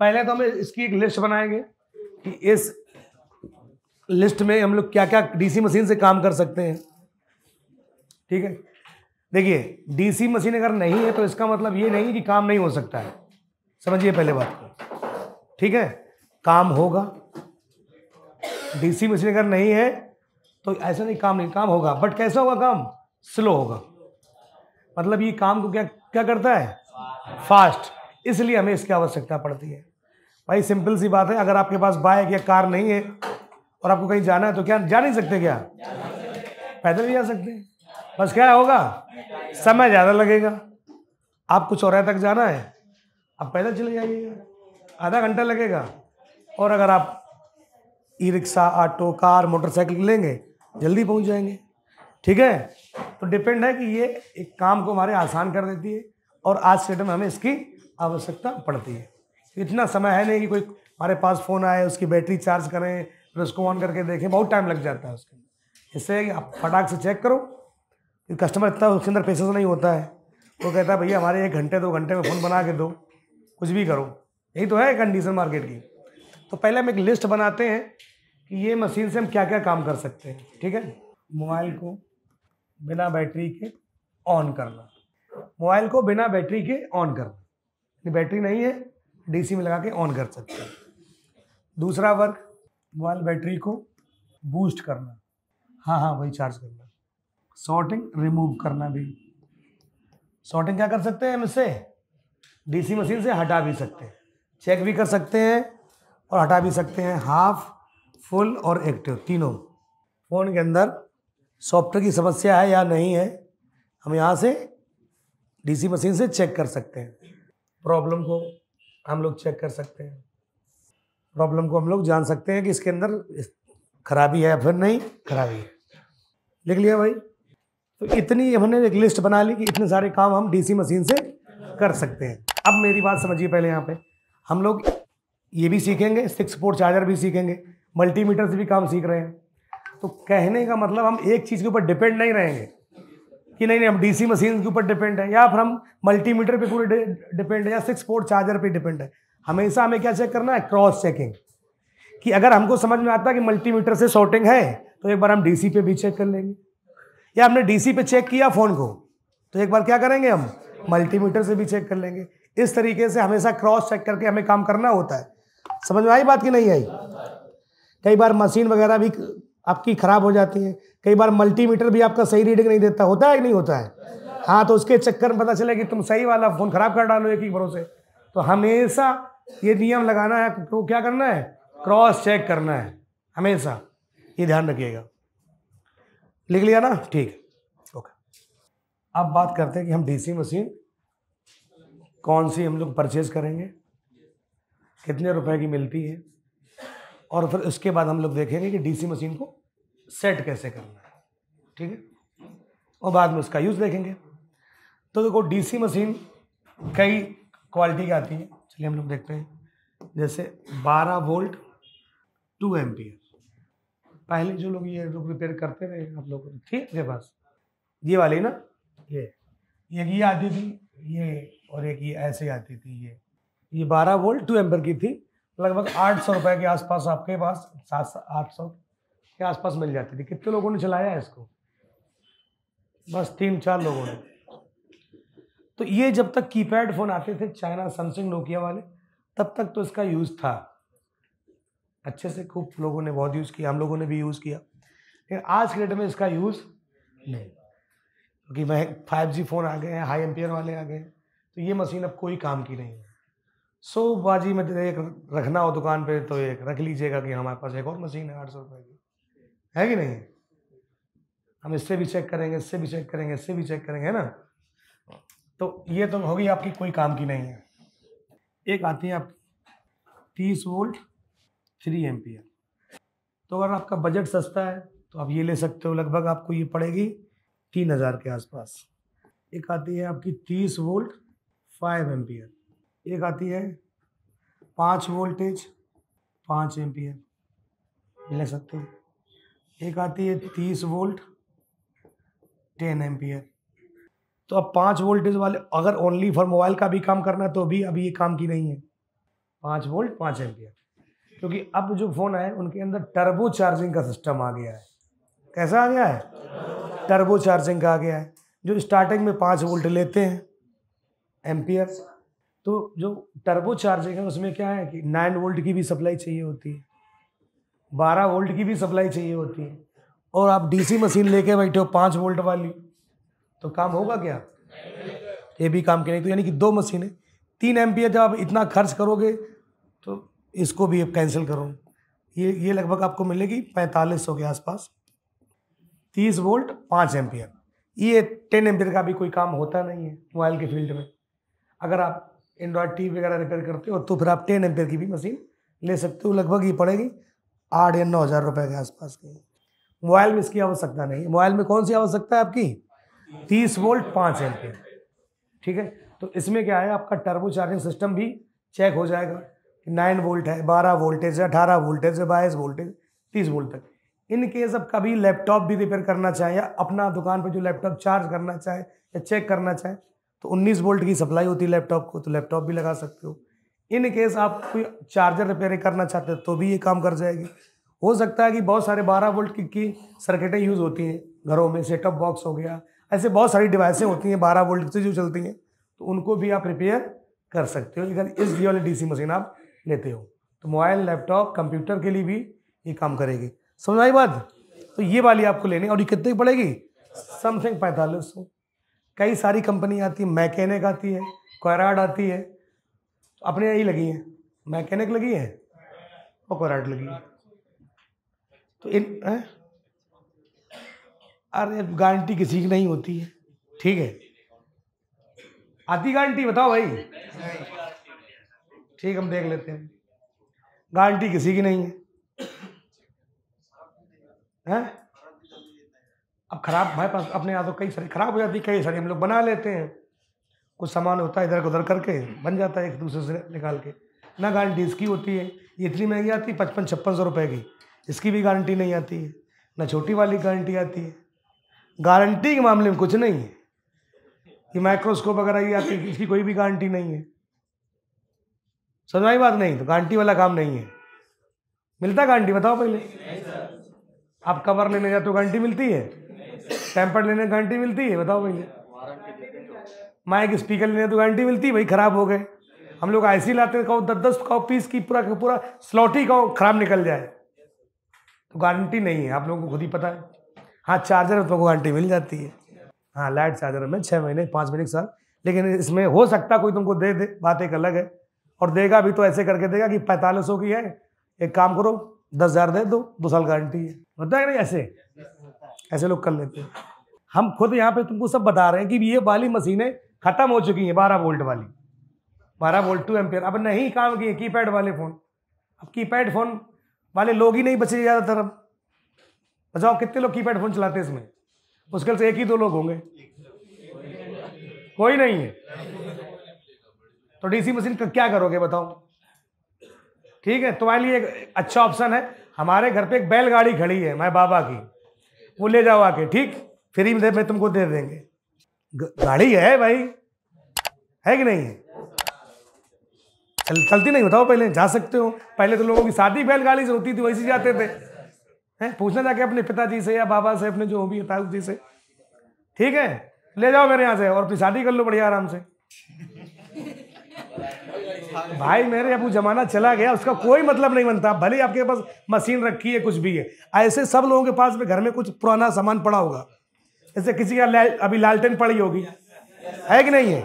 पहले तो हम इसकी एक लिस्ट बनाएंगे कि इस लिस्ट में हम लोग क्या क्या डीसी मशीन से काम कर सकते हैं ठीक है देखिए डीसी मशीन अगर नहीं है तो इसका मतलब ये नहीं कि काम नहीं हो सकता है समझिए पहले बात को ठीक है काम होगा डीसी मशीन अगर नहीं है तो ऐसा नहीं काम नहीं काम होगा बट कैसा होगा काम स्लो होगा मतलब ये काम को क्या क्या करता है फास्ट इसलिए हमें इसकी आवश्यकता पड़ती है भाई सिंपल सी बात है अगर आपके पास बाइक या कार नहीं है और आपको कहीं जाना है तो क्या जा नहीं सकते क्या पैदल भी जा सकते हैं बस क्या होगा समय ज़्यादा लगेगा आप कुछ और तक जाना है आप पैदल चले जाइएगा आधा घंटा लगेगा और अगर आप e rickshaw auto car motorcycle लेंगे जल्दी पहुंच जाएंगे ठीक है तो डिपेंड है कि ये एक काम को हमारे आसान कर देती है और आज के डेट में हमें इसकी आवश्यकता पड़ती है इतना समय है नहीं कि कोई हमारे पास फ़ोन आए उसकी बैटरी चार्ज करें फिर उसको ऑन करके देखें बहुत टाइम लग जाता है उसके अंदर इससे आप फटाक से चेक करो कि कस्टमर इतना उसके अंदर पेशेंस नहीं होता है वो कहता है भैया हमारे एक घंटे दो घंटे में फ़ोन बना के दो कुछ भी करो यही तो है कंडीशन मार्केट की तो पहले हम एक लिस्ट बनाते हैं कि ये मशीन से हम क्या क्या काम कर सकते हैं ठीक है मोबाइल को बिना बैटरी के ऑन करना मोबाइल को बिना बैटरी के ऑन करना बैटरी नहीं है डीसी में लगा के ऑन कर सकते हैं दूसरा वर्क मोबाइल बैटरी को बूस्ट करना हाँ हाँ वही चार्ज करना शॉर्टिंग रिमूव करना भी शॉर्टिंग क्या कर सकते हैं हम इससे डीसी मशीन से हटा भी सकते हैं चेक भी कर सकते हैं और हटा भी सकते हैं हाफ फुल और एक्टिव तीनों फ़ोन के अंदर सॉफ्टवेयर की समस्या है या नहीं है हम यहाँ से डीसी मशीन से चेक कर सकते हैं प्रॉब्लम को हम लोग चेक कर सकते हैं प्रॉब्लम को हम लोग जान सकते हैं कि इसके अंदर खराबी है या फिर नहीं खराबी है लिख लिया भाई तो इतनी हमने एक लिस्ट बना ली कि इतने सारे काम हम डीसी मशीन से कर सकते हैं अब मेरी बात समझिए पहले यहाँ पे हम लोग ये भी सीखेंगे सिक्स पोर्ट चार्जर भी सीखेंगे मल्टीमीटर से भी काम सीख रहे हैं तो कहने का मतलब हम एक चीज़ के ऊपर डिपेंड नहीं रहेंगे कि नहीं नहीं हम डीसी मशीन के ऊपर डिपेंड है या फिर हम मल्टीमीटर पे पूरे डिपेंड है या सिक्स पोर्ट चार्जर पे डिपेंड है हमेशा हमें क्या चेक करना है क्रॉस चेकिंग कि अगर हमको समझ में आता है कि मल्टीमीटर से शॉर्टिंग है तो एक बार हम डीसी पे भी चेक कर लेंगे या हमने डीसी पे चेक किया फ़ोन को तो एक बार क्या करेंगे हम मल्टीमीटर से भी चेक कर लेंगे इस तरीके से हमेशा क्रॉस चेक करके हमें काम करना होता है समझ में आई बात की नहीं आई कई बार मशीन वगैरह भी आपकी ख़राब हो जाती है कई बार मल्टीमीटर भी आपका सही रीडिंग नहीं देता होता है नहीं होता है हाँ तो उसके चक्कर में पता चला कि तुम सही वाला फ़ोन ख़राब कर डालो एक ही भरोसे तो हमेशा ये नियम लगाना है तो क्या करना है क्रॉस चेक करना है हमेशा ये ध्यान रखिएगा लिख लिया ना ठीक ओके अब बात करते हैं कि हम डीसी मशीन कौन सी हम लोग परचेज करेंगे कितने रुपए की मिलती है और फिर उसके बाद हम लोग देखेंगे कि डीसी मशीन को सेट कैसे करना है ठीक है और बाद में उसका यूज़ देखेंगे तो देखो डीसी मशीन कई क्वालिटी की आती है चलिए हम लोग देखते हैं जैसे 12 वोल्ट 2 एम पहले जो लोग ये लोग रिपेयर करते रहे आप लोग ठीक है पास ये वाली ना ये एक ये आती थी ये और एक ये ऐसे आती थी ये ये 12 वोल्ट 2 एम्पियर की थी लगभग आठ सौ रुपये के आसपास आपके पास सात आठ सौ के आसपास मिल जाती थी कितने लोगों ने चलाया है इसको बस तीन चार लोगों ने तो ये जब तक कीपैड फ़ोन आते थे चाइना सैमसंग नोकिया वाले तब तक तो इसका यूज़ था अच्छे से खूब लोगों ने बहुत यूज़ किया हम लोगों ने भी यूज़ किया लेकिन आज के डेट में इसका यूज़ नहीं क्योंकि तो मैं फाइव जी फ़ोन आ गए हैं हाई एम्पियर वाले आ गए हैं तो ये मशीन अब कोई काम की नहीं है सो बाजी में एक रखना हो दुकान पे तो एक रख लीजिएगा कि हमारे पास एक और मशीन है आठ सौ रुपये की है कि नहीं हम इससे भी चेक करेंगे इससे भी चेक करेंगे इससे भी चेक करेंगे है ना तो ये तो होगी आपकी कोई काम की नहीं है एक आती है आपकी तीस वोल्ट थ्री एम तो अगर आपका बजट सस्ता है तो आप ये ले सकते हो लगभग आपको ये पड़ेगी तीन हज़ार के आसपास एक आती है आपकी तीस वोल्ट फाइव एम एक आती है पाँच वोल्टेज पाँच एम ले सकते हो एक आती है तीस वोल्ट टेन एम तो अब पाँच वोल्टेज वाले अगर ओनली फॉर मोबाइल का भी काम करना है तो भी अभी ये काम की नहीं है पाँच वोल्ट पाँच एम क्योंकि अब जो फ़ोन आए उनके अंदर टर्बो चार्जिंग का सिस्टम आ गया है कैसा आ गया है टर्बो चार्जिंग का आ गया है जो स्टार्टिंग में पाँच वोल्ट लेते हैं एम तो जो टर्बो चार्जिंग है उसमें क्या है कि नाइन वोल्ट की भी सप्लाई चाहिए होती है बारह वोल्ट की भी सप्लाई चाहिए होती है और आप डीसी मशीन लेके बैठे हो पाँच वोल्ट वाली तो काम होगा क्या ये भी काम के नहीं तो यानी कि दो मशीनें तीन एम जब आप इतना खर्च करोगे तो इसको भी कैंसिल करो ये ये लगभग आपको मिलेगी पैंतालीस सौ के आसपास तीस वोल्ट पाँच एम ये टेन एम का भी कोई काम होता नहीं है मोबाइल के फील्ड में अगर आप एंड्रॉयड टी वगैरह रिपेयर करते हो तो फिर आप टेन एम की भी मशीन ले सकते हो लगभग ये पड़ेगी आठ या नौ हज़ार रुपये के आसपास के मोबाइल में इसकी आवश्यकता नहीं है मोबाइल में कौन सी आवश्यकता है आपकी तीस वोल्ट पाँच एम ठीक है तो इसमें क्या है आपका टर्बो चार्जिंग सिस्टम भी चेक हो जाएगा कि नाइन वोल्ट है बारह वोल्टेज है अठारह वोल्टेज है बाईस वोल्टेज तीस वोल्ट तक इन केस अब कभी लैपटॉप भी रिपेयर करना चाहे या अपना दुकान पर जो लैपटॉप चार्ज करना चाहे या चेक करना चाहे तो 19 वोल्ट की सप्लाई होती है लैपटॉप को तो लैपटॉप भी लगा सकते हो इन केस आप कोई चार्जर रिपेयरिंग करना चाहते हैं तो भी ये काम कर जाएगी हो सकता है कि बहुत सारे 12 वोल्ट की, की सर्किटें यूज़ होती हैं घरों में सेटअप बॉक्स हो गया ऐसे बहुत सारी डिवाइसें होती हैं बारह वोल्ट से जो चलती हैं तो उनको भी आप रिपेयर कर सकते हो लेकिन इस वाली डी मशीन आप लेते हो तो मोबाइल लैपटॉप कंप्यूटर के लिए भी ये काम करेगी समझ आई बात तो ये वाली आपको लेनी और ये कितने की पड़ेगी समथिंग पैंतालीस सौ कई सारी कंपनी आती है मैकेनिक आती है क्वाराड आती है अपने यही लगी है मैकेनिक लगी है और लगी है तो इन है? अरे गारंटी किसी की नहीं होती है ठीक है आती गारंटी बताओ भाई ठीक हम देख लेते हैं गारंटी किसी की नहीं है हैं अब खराब हमारे पास अपने यहाँ तो कई सारी खराब हो जाती है कई सारी हम लोग बना लेते हैं कुछ सामान होता है इधर उधर करके बन जाता है एक दूसरे से निकाल के ना गारंटी इसकी होती है ये इतनी महंगी आती है पचपन छप्पन सौ रुपये की इसकी भी गारंटी नहीं आती है ना छोटी वाली गारंटी आती है गारंटी के मामले में कुछ नहीं है ये माइक्रोस्कोप वगैरह ये आती है इसकी कोई भी गारंटी नहीं है समझाई बात नहीं तो गारंटी वाला काम नहीं है मिलता गारंटी बताओ पहले आप कवर लेने जाते हो गारंटी मिलती है टेम्पर लेने गारंटी मिलती है बताओ पहले माइक स्पीकर लेने तो गारंटी मिलती वही खराब हो गए हम लोग ऐसी लाते कहो दस दस कहो पीस की पूरा पूरा स्लॉट ही कहो खराब निकल जाए तो गारंटी नहीं है आप लोगों को खुद ही पता है हाँ चार्जर तो गारंटी मिल जाती है हाँ लाइट चार्जर में छः महीने पाँच महीने के लेकिन इसमें हो सकता कोई तुमको दे दे बात एक अलग है और देगा भी तो ऐसे करके देगा कि पैंतालीस की है एक काम करो दस हज़ार दे दो दो साल गारंटी है होता है नहीं ऐसे ऐसे लोग कर लेते हैं हम खुद यहाँ पे तुमको सब बता रहे हैं कि ये वाली मशीनें खत्म हो चुकी है बारह वोल्ट वाली बारह वोल्ट टू एम अब नहीं काम किए की पैड वाले फ़ोन अब की पैड फ़ोन वाले लोग ही नहीं बचे ज़्यादातर अब बचाओ कितने लोग की पैड फ़ोन चलाते हैं इसमें मुश्किल से एक ही दो लोग होंगे कोई नहीं है तो डीसी मशीन क्या करोगे बताओ ठीक है तुम्हारे लिए एक अच्छा ऑप्शन है हमारे घर पे एक बैलगाड़ी खड़ी है मैं बाबा की वो ले जाओ आके ठीक फ्री में मैं तुमको दे देंगे गाड़ी है भाई है कि नहीं है चल, चलती नहीं बताओ पहले जा सकते हो पहले तो लोगों की शादी बैलगाड़ी से होती थी वैसे जाते थे हैं पूछना जाके अपने पिताजी से या बाबा से अपने जो भी ताऊ जी से ठीक है ले जाओ मेरे यहाँ से और अपनी शादी कर लो बढ़िया आराम से भाई मेरे अब जमाना चला गया उसका कोई मतलब नहीं बनता भले आपके पास मशीन रखी है कुछ भी है ऐसे सब लोगों के पास में घर में कुछ पुराना सामान पड़ा होगा जैसे किसी का अभी लालटेन पड़ी होगी है कि नहीं है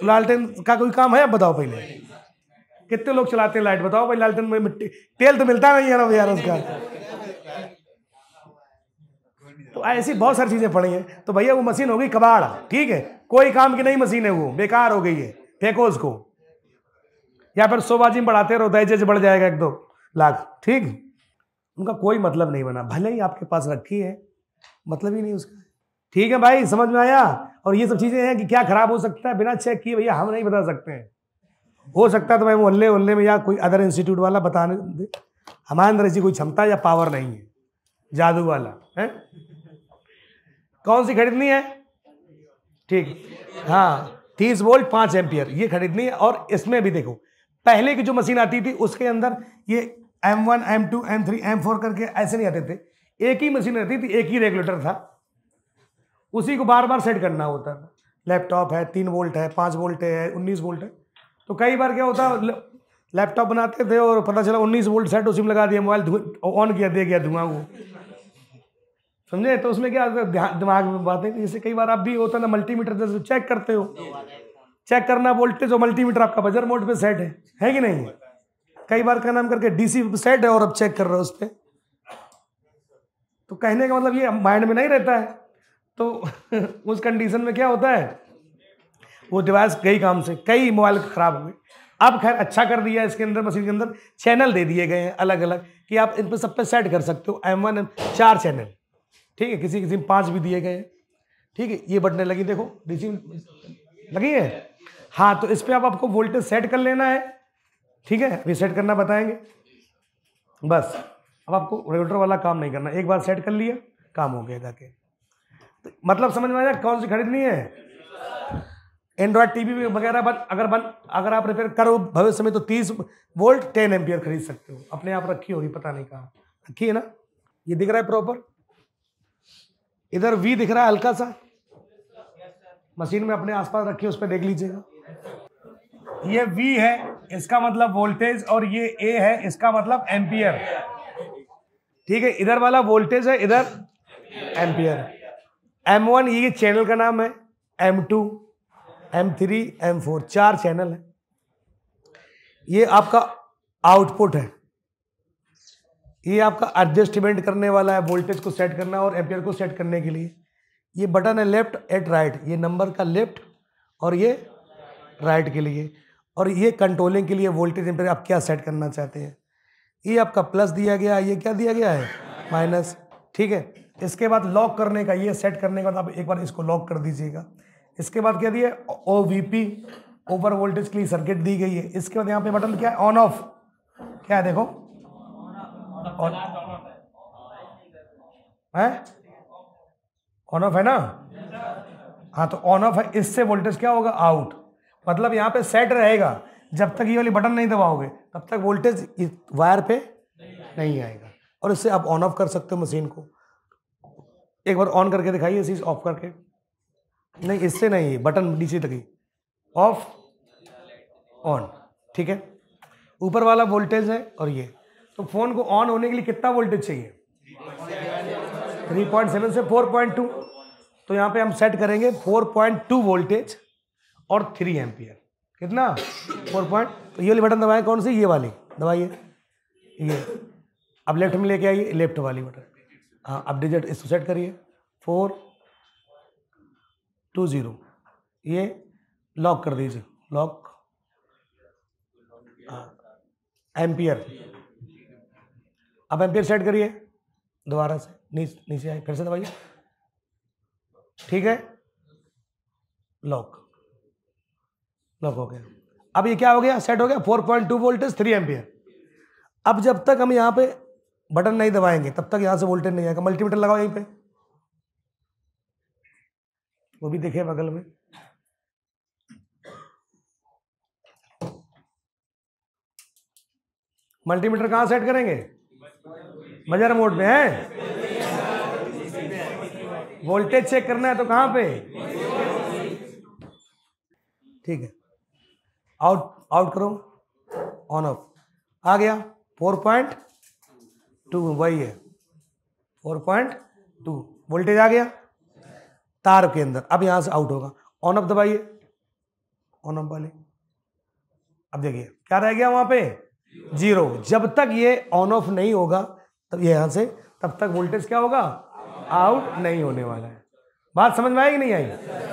तो लालटेन का कोई काम है आप बताओ पहले कितने लोग चलाते हैं लाइट बताओ भाई लालटेन में मिट्टी तेल तो मिलता नहीं है ना भैया रोजगार तो ऐसी बहुत सारी चीज़ें पड़ी हैं तो भैया वो मशीन हो गई कबाड़ ठीक है कोई काम की नहीं मशीन है वो बेकार हो गई है फेंको उसको या फिर सोबाजी में बढ़ाते रहो दहेज बढ़ जाएगा एक दो लाख ठीक उनका कोई मतलब नहीं बना भले ही आपके पास रखी है मतलब ही नहीं उसका ठीक है भाई समझ में आया और ये सब चीज़ें हैं कि क्या खराब हो सकता है बिना चेक किए भैया हम नहीं बता सकते हैं हो सकता है तो भाई मोहल्ले वल्ले में या कोई अदर इंस्टीट्यूट वाला बताने दे हमारे अंदर ऐसी कोई क्षमता या पावर नहीं है जादू वाला है कौन सी खरीदनी है ठीक हाँ तीस वोल्ट पाँच एम्पियर ये खरीदनी है और इसमें भी देखो पहले की जो मशीन आती थी उसके अंदर ये M one M two M three M four करके ऐसे नहीं आते थे एक ही मशीन रहती थी एक ही रेगुलेटर था उसी को बार बार सेट करना होता है लैपटॉप है तीन वोल्ट है पाँच वोल्ट है उन्नीस वोल्ट है तो कई बार क्या होता है लैपटॉप बनाते थे और पता चला उन्नीस वोल्ट सेट उसी में लगा दिया मोबाइल ऑन किया दे गया धुआं को समझे तो उसमें क्या दिमाग में बातें जैसे कई बार आप भी होता ना मल्टीमीटर जैसे चेक करते हो चेक करना वोल्टेज और मल्टीमीटर आपका बजर मोड पे सेट है है कि नहीं कई बार का नाम करके डीसी सेट है और अब चेक कर रहे हो उस पर तो कहने का मतलब ये माइंड में नहीं रहता है तो उस कंडीशन में क्या होता है वो डिवाइस कई काम से कई मोबाइल ख़राब हुए अब खैर अच्छा कर दिया इसके अंदर मशीन के अंदर चैनल दे दिए गए हैं अलग अलग कि आप इन पर सब पे सेट कर सकते हो एम वन एम चार चैनल ठीक है किसी किसी में पाँच भी दिए गए हैं ठीक है ये बटने लगी देखो डीसी लगी है हाँ तो इस पर आप आपको वोल्टेज सेट कर लेना है ठीक है अभी सेट करना बताएंगे बस अब आपको रेगुलेटर वाला काम नहीं करना एक बार सेट कर लिया काम हो गया जाके मतलब समझ में आया कौन सी खरीदनी है एंड्रॉयड टीवी वगैरह बन अगर बन अगर आप रिपेयर करो भविष्य में तो तीस वोल्ट टेन एम्पियर खरीद सकते हो अपने आप रखी होगी पता नहीं कहाँ रखी है ना ये दिख रहा है प्रॉपर इधर वी दिख रहा है हल्का सा मशीन में अपने आसपास रखिए उस पर देख लीजिएगा ये वी है इसका मतलब वोल्टेज और ये ए है इसका मतलब एम्पियर ठीक है इधर वाला वोल्टेज है इधर एम्पियर है एम वन ये चैनल का नाम है M two M three M four चार चैनल है ये आपका आउटपुट है ये आपका एडजस्टमेंट करने वाला है वोल्टेज को सेट करना और एम्पियर को सेट करने के लिए ये बटन है लेफ्ट एट राइट ये नंबर का लेफ्ट और ये राइट के लिए और ये कंट्रोलिंग के लिए वोल्टेज एम्पियर आप क्या सेट करना चाहते हैं ये आपका प्लस दिया गया ये क्या दिया गया है माइनस ठीक है इसके बाद लॉक करने का ये सेट करने के बाद आप एक बार इसको लॉक कर दीजिएगा इसके बाद क्या दिए O V P over voltage के लिए सर्किट दी गई है इसके बाद यहाँ पे बटन क्या है ऑन ऑफ क्या है देखो ऑन है ऑन ऑफ है ना हाँ तो ऑन ऑफ है इससे वोल्टेज क्या होगा आउट मतलब यहाँ पे सेट रहेगा जब तक ये वाली बटन नहीं दबाओगे तब तक वोल्टेज वायर पे नहीं आएगा और इससे आप ऑन ऑफ कर सकते हो मशीन को एक बार ऑन करके दिखाइए स्विच ऑफ करके नहीं इससे नहीं बटन नीचे तक ही ऑफ ऑन ठीक है ऊपर वाला वोल्टेज है और ये तो फोन को ऑन होने के लिए कितना वोल्टेज चाहिए थ्री पॉइंट सेवन से फोर पॉइंट टू तो यहाँ पे हम सेट करेंगे फोर पॉइंट टू वोल्टेज और थ्री एम्पियर कितना फोर पॉइंट तो ये वाली बटन दबाएं कौन सी ये वाली दबाइए ये अब लेफ्ट में लेके आइए लेफ्ट वाली बटन हाँ अब डिजिट इसको सेट करिए फोर टू ज़ीरो ये लॉक कर दीजिए लॉक एम्पियर हाँ, अब एम्पियर सेट करिए दोबारा से नीचे नीचे आए फिर से दबाइए ठीक है लॉक लॉक हो गया अब ये क्या हो गया सेट हो गया four point two voltage three ampere अब जब तक हम यहाँ पे बटन नहीं दबाएंगे तब तक यहाँ से वोल्टेज नहीं आएगा मल्टीमीटर लगाओ यहीं पे वो भी देखे बगल में मल्टीमीटर कहाँ सेट करेंगे मजर मोड में है वोल्टेज चेक करना है तो कहाँ पे ठीक है आउट आउट करो ऑन ऑफ आ गया फोर पॉइंट टू वही है फोर पॉइंट टू वोल्टेज आ गया तार के अंदर अब यहां से आउट होगा ऑन ऑफ दबाइए ऑन ऑफ वाले अब देखिए क्या रह गया वहां पे जीरो जब तक ये ऑन ऑफ नहीं होगा तब ये यहां से तब तक वोल्टेज क्या होगा आउट नहीं होने वाला है बात समझ में आएगी नहीं आई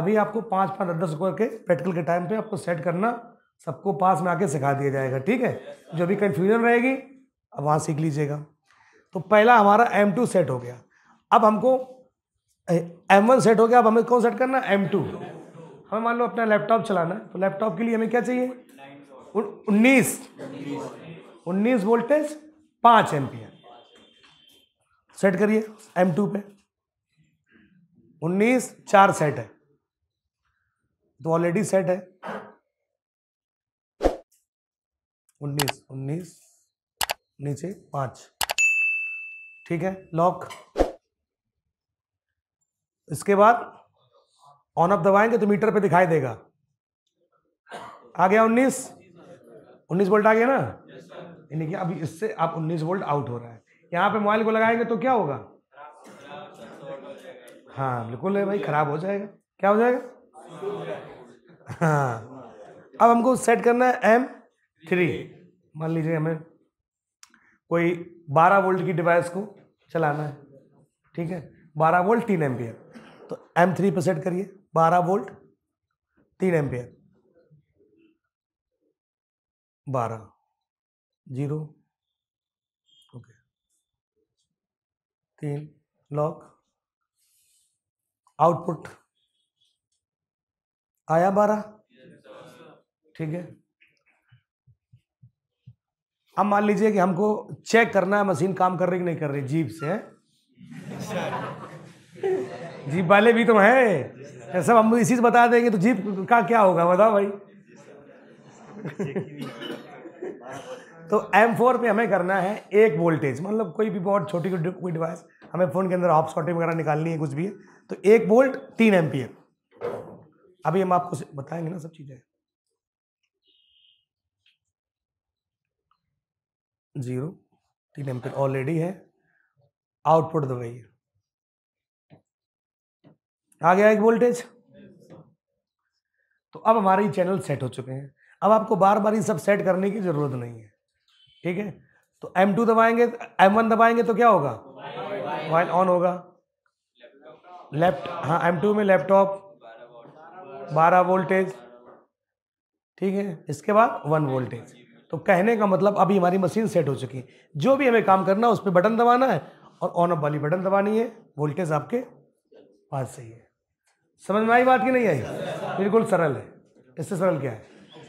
अभी आपको पांच पांच दस दस करके प्रैक्टिकल के टाइम पे आपको सेट करना सबको पास में आके सिखा दिया जाएगा ठीक है जो भी कंफ्यूजन रहेगी अब वहाँ सीख लीजिएगा तो पहला हमारा एम टू सेट हो गया अब हमको एम वन सेट हो गया अब हमें कौन सेट करना एम टू हमें मान लो अपना लैपटॉप चलाना तो लैपटॉप के लिए हमें क्या चाहिए उन्नीस उन्नीस वोल्टेज पाँच एम सेट करिए एम टू पे उन्नीस चार सेट है तो ऑलरेडी सेट है उन्नीस उन्नीस नीचे पांच ठीक है लॉक इसके बाद ऑन ऑफ दबाएंगे तो मीटर पे दिखाई देगा आ गया उन्नीस उन्नीस वोल्ट आ गया ना यानी कि अभी इससे आप उन्नीस वोल्ट आउट हो रहा है यहां पे मोबाइल को लगाएंगे तो क्या होगा हाँ बिल्कुल है भाई खराब हो जाएगा क्या हो जाएगा हाँ अब हमको सेट करना है एम थ्री मान लीजिए हमें कोई 12 वोल्ट की डिवाइस को चलाना है ठीक है 12 वोल्ट तीन एम्पियर तो एम थ्री पर सेट करिए 12 वोल्ट तीन एम्पियर 12 जीरो ओके तीन लॉक आउटपुट आया बारह ठीक है अब मान लीजिए कि हमको चेक करना है मशीन काम कर रही कि नहीं कर रही जीप से जीप वाले भी तो हैं सब हम इसी से बता देंगे तो जीप का क्या होगा बताओ भाई तो M4 पे हमें करना है एक वोल्टेज मतलब कोई भी बहुत छोटी कोई डिवाइस हमें फ़ोन के अंदर ऑफ शॉर्टिंग वगैरह निकालनी है कुछ भी है तो एक वोल्ट तीन एम्पियर अभी हम आपको बताएंगे ना सब चीज़ें जीरो तीन एम्पियर ऑलरेडी है आउटपुट तो वही आ गया एक वोल्टेज तो अब हमारे चैनल सेट हो चुके हैं अब आपको बार बार ये सब सेट करने की जरूरत नहीं है ठीक है तो M2 दबाएंगे M1 दबाएंगे तो क्या होगा मोबाइल ऑन होगा लेफ्ट हाँ M2 में लैपटॉप 12 वोल्टेज ठीक है इसके बाद 1 वोल्टेज तो कहने का मतलब अभी हमारी मशीन सेट हो चुकी है जो भी हमें काम करना है उस पर बटन दबाना है और ऑन ऑफ वाली बटन दबानी है वोल्टेज आपके पास सही है समझ में आई बात की नहीं आई बिल्कुल सरल है इससे सरल क्या है